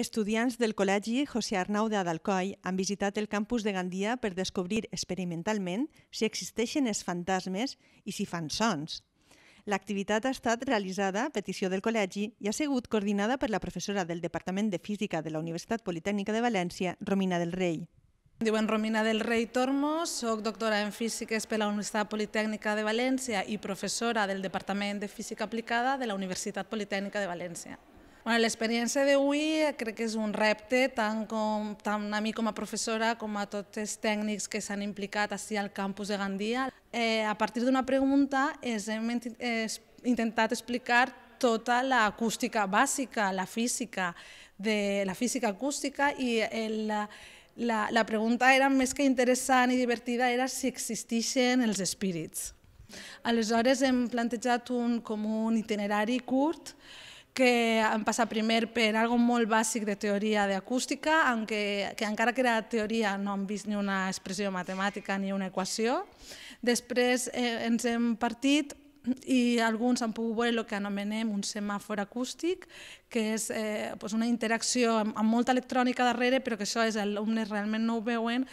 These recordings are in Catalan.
Estudiants del Col·legi José Arnau de Adalcoi han visitat el campus de Gandia per descobrir experimentalment si existeixen els fantasmes i si fan sons. L'activitat ha estat realitzada a petició del col·legi i ha sigut coordinada per la professora del Departament de Física de la Universitat Politècnica de València, Romina del Rei. Diuen Romina del Rei Tormo, soc doctora en Físiques per la Universitat Politècnica de València i professora del Departament de Física Aplicada de la Universitat Politècnica de València. Bueno, L'experiència d'avui eh, crec que és un repte, tant, com, tant a mi com a professora com a tots els tècnics que s'han implicat així al campus de Gandia. Eh, a partir d'una pregunta és, hem intentat explicar tota l'acústica bàsica, la física, de la física acústica i el, la, la pregunta era més que interessant i divertida era si existeixen els espírits. Aleshores hem plantejat un, com un itinerari curt que han passat primer per algo molt bàsic de teoria d'acústica, que, que encara que era teoria no han vist ni una expressió matemàtica ni una equació. Després eh, ens hem partit i alguns han pogut veure el que anomenem un semàfor acústic, que és eh, doncs una interacció amb, amb molta electrònica darrere, però que això els alumnes realment no ho veuen,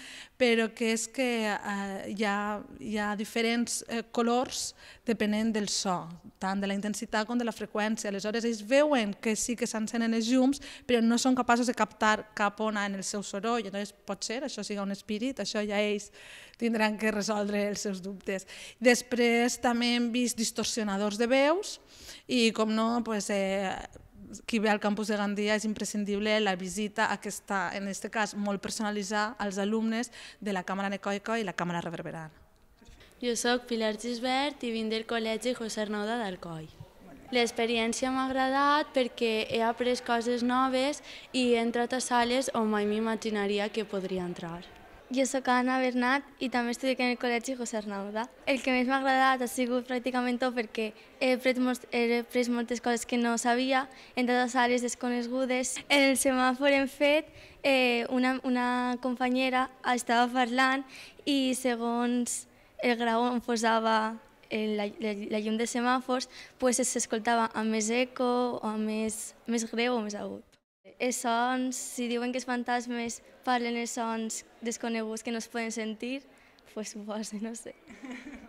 però que és que eh, hi, ha, hi ha diferents eh, colors depenent del so, tant de la intensitat com de la freqüència. Aleshores, ells veuen que sí que s'encenen els llums, però no són capaços de captar cap on en el seu soroll. Llavors, pot ser, això sigui un espírit, això ja ells tindran que resoldre els seus dubtes. Després també hem vist distorsionadors de veus i, com no, pues, eh, qui ve al campus de Gandia és imprescindible la visita aquesta, en aquest cas molt personalitzada als alumnes de la càmera necoica i la càmera reverberant. Jo sóc Pilar Gisbert i vinc del col·legi José Arnauda d'Alcoi. L'experiència m'ha agradat perquè he après coses noves i he entrat a sales on mai m'imaginaria que podria entrar. Jo sóc Anna Bernat i també estudio en el Col·legi José Arnauda. El que més m'ha agradat ha sigut pràcticament tot perquè he après, he après moltes coses que no sabia, en totes àrees desconegudes. En el semàfor hem fet eh, una, una companyera estava parlant i segons el grau on posava eh, la, la, la llum de semàfors pues amb més eco o amb més, més greu o més agut. Els sons, si diuen que els fantasmes parlen els sons desconeguts que no es poden sentir, pues ho no sé.